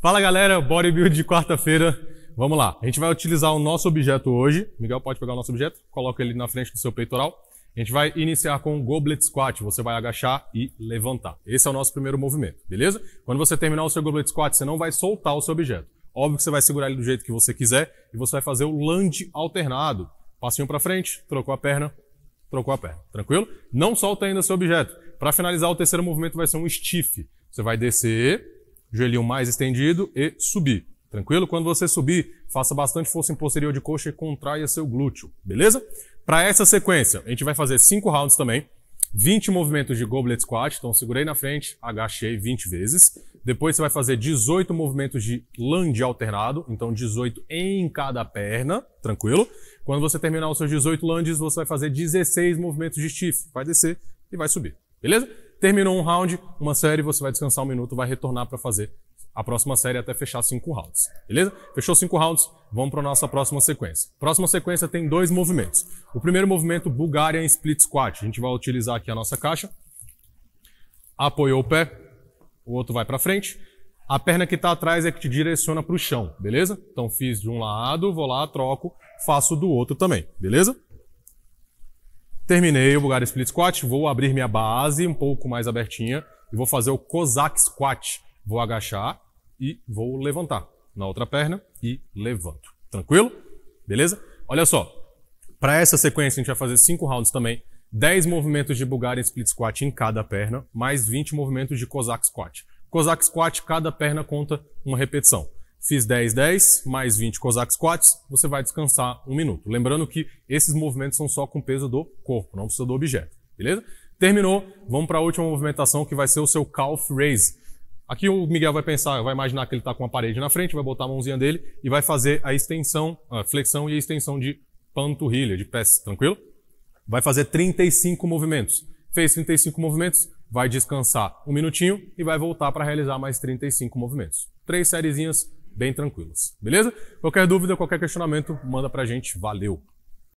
Fala galera, bodybuild de quarta-feira. Vamos lá. A gente vai utilizar o nosso objeto hoje. Miguel pode pegar o nosso objeto, coloca ele na frente do seu peitoral. A gente vai iniciar com o goblet squat. Você vai agachar e levantar. Esse é o nosso primeiro movimento, beleza? Quando você terminar o seu goblet squat, você não vai soltar o seu objeto. Óbvio que você vai segurar ele do jeito que você quiser e você vai fazer o lunge alternado. Passinho para frente, trocou a perna, trocou a perna. Tranquilo? Não solta ainda o seu objeto. Para finalizar, o terceiro movimento vai ser um stiff. Você vai descer, joelhinho mais estendido e subir. Tranquilo? Quando você subir, faça bastante força em posterior de coxa e contraia seu glúteo, beleza? Para essa sequência, a gente vai fazer 5 rounds também, 20 movimentos de goblet squat, então segurei na frente, agachei 20 vezes. Depois você vai fazer 18 movimentos de lunge alternado, então 18 em cada perna, tranquilo? Quando você terminar os seus 18 lunges, você vai fazer 16 movimentos de stiff, vai descer e vai subir, beleza? Terminou um round, uma série, você vai descansar um minuto, vai retornar para fazer a próxima série até fechar cinco rounds. Beleza? Fechou cinco rounds, vamos para nossa próxima sequência. Próxima sequência tem dois movimentos. O primeiro movimento, Bulgarian Split Squat. A gente vai utilizar aqui a nossa caixa. Apoiou o pé, o outro vai para frente. A perna que está atrás é que te direciona para o chão, beleza? Então fiz de um lado, vou lá, troco, faço do outro também, beleza? Terminei o Bulgari Split Squat, vou abrir minha base um pouco mais abertinha e vou fazer o Cossack Squat. Vou agachar e vou levantar na outra perna e levanto. Tranquilo? Beleza? Olha só, para essa sequência a gente vai fazer 5 rounds também, 10 movimentos de Bulgarian Split Squat em cada perna, mais 20 movimentos de Cossack Squat. Cossack Squat, cada perna conta uma repetição. Fiz 10, 10, mais 20 Cossack Squats, você vai descansar um minuto. Lembrando que esses movimentos são só com peso do corpo, não precisa do objeto, beleza? Terminou, vamos para a última movimentação que vai ser o seu Calf Raise. Aqui o Miguel vai pensar, vai imaginar que ele está com uma parede na frente, vai botar a mãozinha dele e vai fazer a extensão, a flexão e a extensão de panturrilha, de pés, tranquilo? Vai fazer 35 movimentos. Fez 35 movimentos, vai descansar um minutinho e vai voltar para realizar mais 35 movimentos. Três sériezinhas bem tranquilos, beleza? Qualquer dúvida, qualquer questionamento, manda pra gente. Valeu!